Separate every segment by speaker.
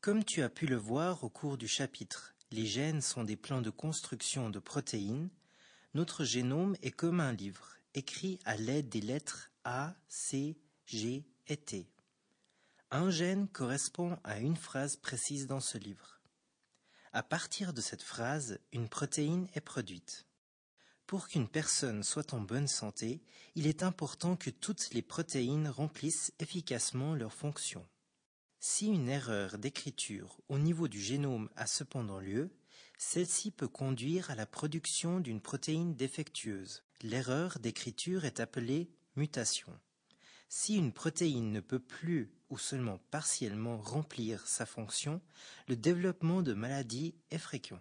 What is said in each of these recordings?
Speaker 1: Comme tu as pu le voir au cours du chapitre, les gènes sont des plans de construction de protéines, notre génome est comme un livre, écrit à l'aide des lettres A, C, G et T. Un gène correspond à une phrase précise dans ce livre. À partir de cette phrase, une protéine est produite. Pour qu'une personne soit en bonne santé, il est important que toutes les protéines remplissent efficacement leurs fonctions. Si une erreur d'écriture au niveau du génome a cependant lieu, celle-ci peut conduire à la production d'une protéine défectueuse. L'erreur d'écriture est appelée mutation. Si une protéine ne peut plus ou seulement partiellement remplir sa fonction, le développement de maladies est fréquent.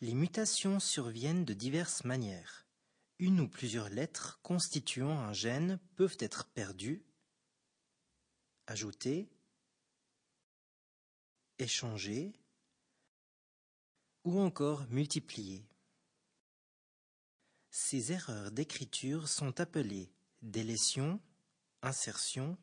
Speaker 1: Les mutations surviennent de diverses manières. Une ou plusieurs lettres constituant un gène peuvent être perdues, ajoutées, échangées ou encore multipliées. Ces erreurs d'écriture sont appelées délétion, insertion,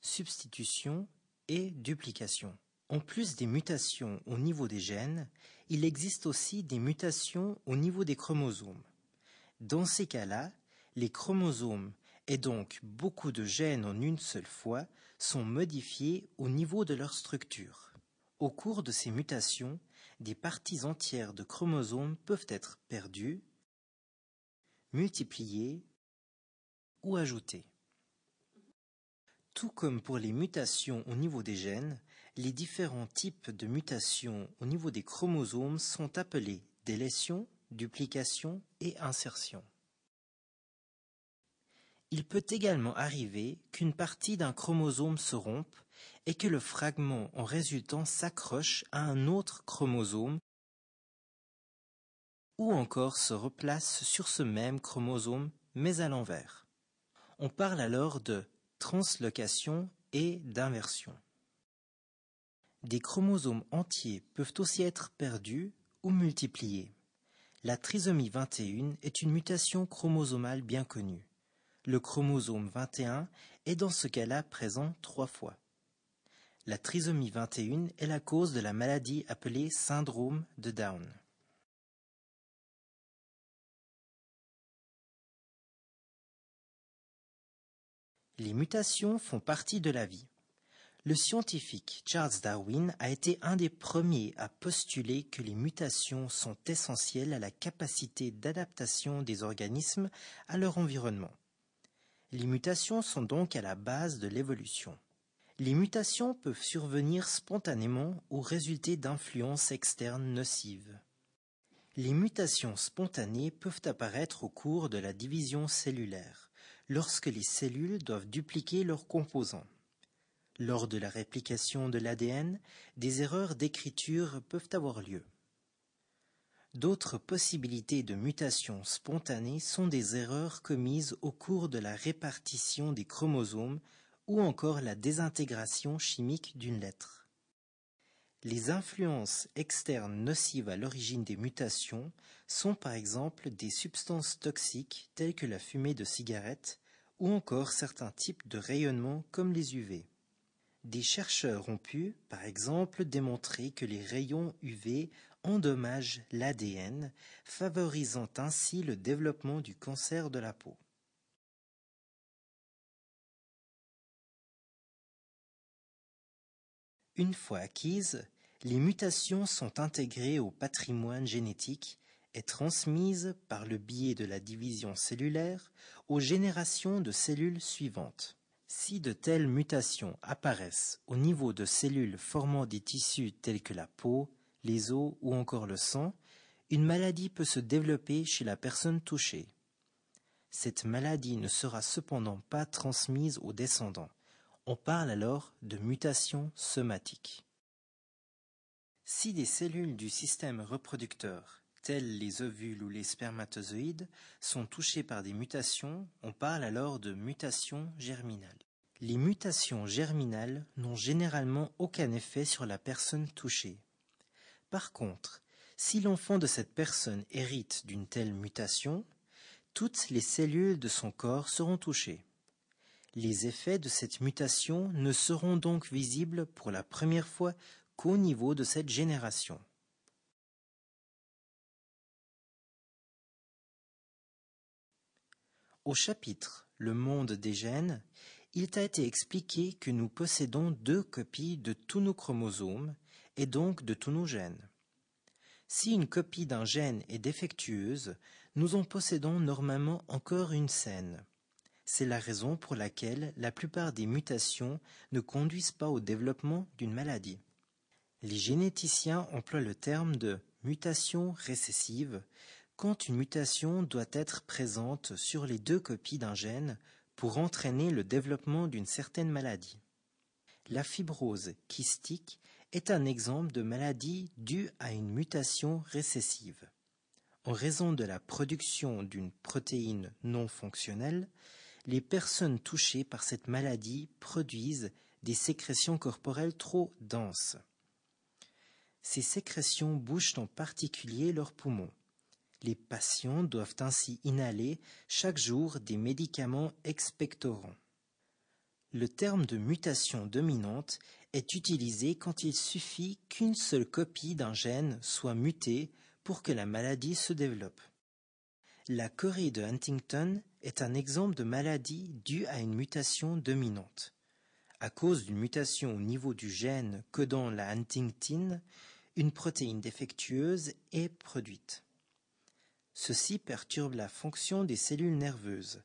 Speaker 1: substitution et duplication. En plus des mutations au niveau des gènes, il existe aussi des mutations au niveau des chromosomes. Dans ces cas-là, les chromosomes et donc beaucoup de gènes en une seule fois sont modifiés au niveau de leur structure. Au cours de ces mutations, des parties entières de chromosomes peuvent être perdues, multipliées ou ajoutées. Tout comme pour les mutations au niveau des gènes, les différents types de mutations au niveau des chromosomes sont appelés des lésions duplication et insertion. Il peut également arriver qu'une partie d'un chromosome se rompe et que le fragment en résultant s'accroche à un autre chromosome ou encore se replace sur ce même chromosome mais à l'envers. On parle alors de translocation et d'inversion. Des chromosomes entiers peuvent aussi être perdus ou multipliés. La trisomie 21 est une mutation chromosomale bien connue. Le chromosome 21 est dans ce cas-là présent trois fois. La trisomie 21 est la cause de la maladie appelée syndrome de Down. Les mutations font partie de la vie. Le scientifique Charles Darwin a été un des premiers à postuler que les mutations sont essentielles à la capacité d'adaptation des organismes à leur environnement. Les mutations sont donc à la base de l'évolution. Les mutations peuvent survenir spontanément ou résulter d'influences externes nocives. Les mutations spontanées peuvent apparaître au cours de la division cellulaire, lorsque les cellules doivent dupliquer leurs composants. Lors de la réplication de l'ADN, des erreurs d'écriture peuvent avoir lieu. D'autres possibilités de mutation spontanées sont des erreurs commises au cours de la répartition des chromosomes ou encore la désintégration chimique d'une lettre. Les influences externes nocives à l'origine des mutations sont par exemple des substances toxiques telles que la fumée de cigarettes ou encore certains types de rayonnements comme les UV. Des chercheurs ont pu, par exemple, démontrer que les rayons UV endommagent l'ADN, favorisant ainsi le développement du cancer de la peau. Une fois acquises, les mutations sont intégrées au patrimoine génétique et transmises par le biais de la division cellulaire aux générations de cellules suivantes. Si de telles mutations apparaissent au niveau de cellules formant des tissus tels que la peau, les os ou encore le sang, une maladie peut se développer chez la personne touchée. Cette maladie ne sera cependant pas transmise aux descendants. On parle alors de mutation somatique. Si des cellules du système reproducteur tels les ovules ou les spermatozoïdes, sont touchés par des mutations, on parle alors de mutations germinales. Les mutations germinales n'ont généralement aucun effet sur la personne touchée. Par contre, si l'enfant de cette personne hérite d'une telle mutation, toutes les cellules de son corps seront touchées. Les effets de cette mutation ne seront donc visibles pour la première fois qu'au niveau de cette génération. Au chapitre Le monde des gènes, il t'a été expliqué que nous possédons deux copies de tous nos chromosomes et donc de tous nos gènes. Si une copie d'un gène est défectueuse, nous en possédons normalement encore une saine. C'est la raison pour laquelle la plupart des mutations ne conduisent pas au développement d'une maladie. Les généticiens emploient le terme de mutation récessive quand une mutation doit être présente sur les deux copies d'un gène pour entraîner le développement d'une certaine maladie. La fibrose kystique est un exemple de maladie due à une mutation récessive. En raison de la production d'une protéine non fonctionnelle, les personnes touchées par cette maladie produisent des sécrétions corporelles trop denses. Ces sécrétions bouchent en particulier leurs poumons. Les patients doivent ainsi inhaler chaque jour des médicaments expectorants. Le terme de mutation dominante est utilisé quand il suffit qu'une seule copie d'un gène soit mutée pour que la maladie se développe. La Corée de Huntington est un exemple de maladie due à une mutation dominante. À cause d'une mutation au niveau du gène codant la Huntington. une protéine défectueuse est produite. Ceci perturbe la fonction des cellules nerveuses.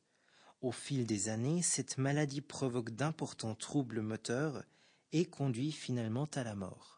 Speaker 1: Au fil des années, cette maladie provoque d'importants troubles moteurs et conduit finalement à la mort.